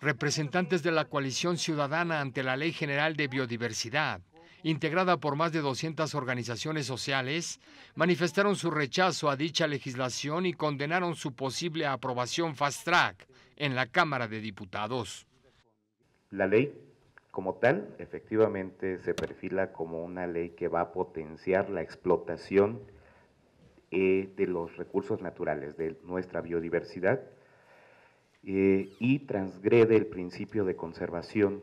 Representantes de la coalición ciudadana ante la Ley General de Biodiversidad, integrada por más de 200 organizaciones sociales, manifestaron su rechazo a dicha legislación y condenaron su posible aprobación fast track en la Cámara de Diputados. La ley como tal efectivamente se perfila como una ley que va a potenciar la explotación eh, de los recursos naturales, de nuestra biodiversidad, eh, y transgrede el principio de conservación.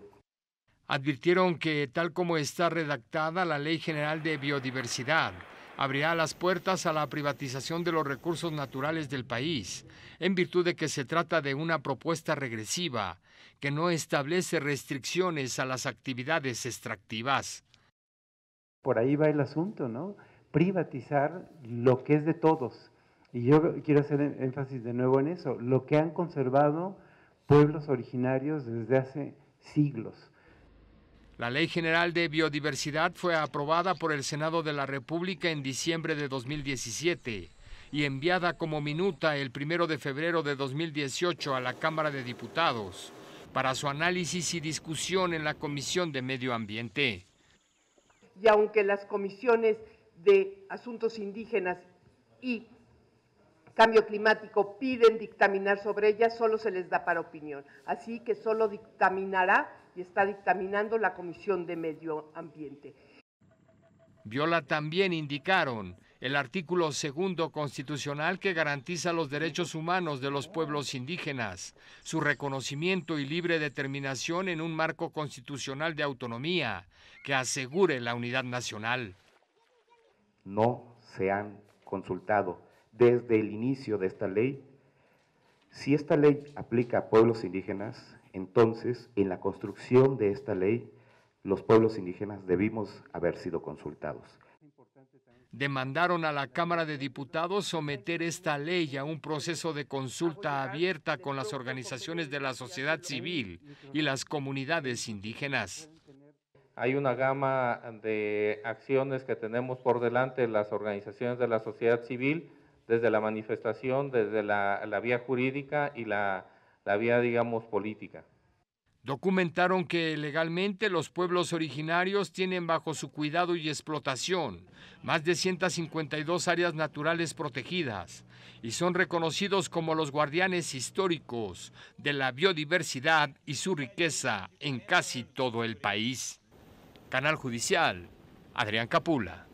Advirtieron que tal como está redactada la Ley General de Biodiversidad, abrirá las puertas a la privatización de los recursos naturales del país, en virtud de que se trata de una propuesta regresiva que no establece restricciones a las actividades extractivas. Por ahí va el asunto, ¿no? Privatizar lo que es de todos, y yo quiero hacer énfasis de nuevo en eso, lo que han conservado pueblos originarios desde hace siglos. La Ley General de Biodiversidad fue aprobada por el Senado de la República en diciembre de 2017 y enviada como minuta el primero de febrero de 2018 a la Cámara de Diputados para su análisis y discusión en la Comisión de Medio Ambiente. Y aunque las comisiones de asuntos indígenas y cambio climático piden dictaminar sobre ella, solo se les da para opinión. Así que solo dictaminará y está dictaminando la Comisión de Medio Ambiente. Viola también indicaron el artículo segundo constitucional que garantiza los derechos humanos de los pueblos indígenas, su reconocimiento y libre determinación en un marco constitucional de autonomía que asegure la unidad nacional. No se han consultado desde el inicio de esta ley. Si esta ley aplica a pueblos indígenas, entonces en la construcción de esta ley los pueblos indígenas debimos haber sido consultados. Demandaron a la Cámara de Diputados someter esta ley a un proceso de consulta abierta con las organizaciones de la sociedad civil y las comunidades indígenas. Hay una gama de acciones que tenemos por delante las organizaciones de la sociedad civil desde la manifestación, desde la, vía jurídica y la, la vía, digamos, política. Documentaron que legalmente los pueblos originarios tienen bajo su cuidado y explotación más de 152 áreas naturales protegidas y son reconocidos como los guardianes históricos de la biodiversidad y su riqueza en casi todo el país. Canal Judicial, Adrián Capula.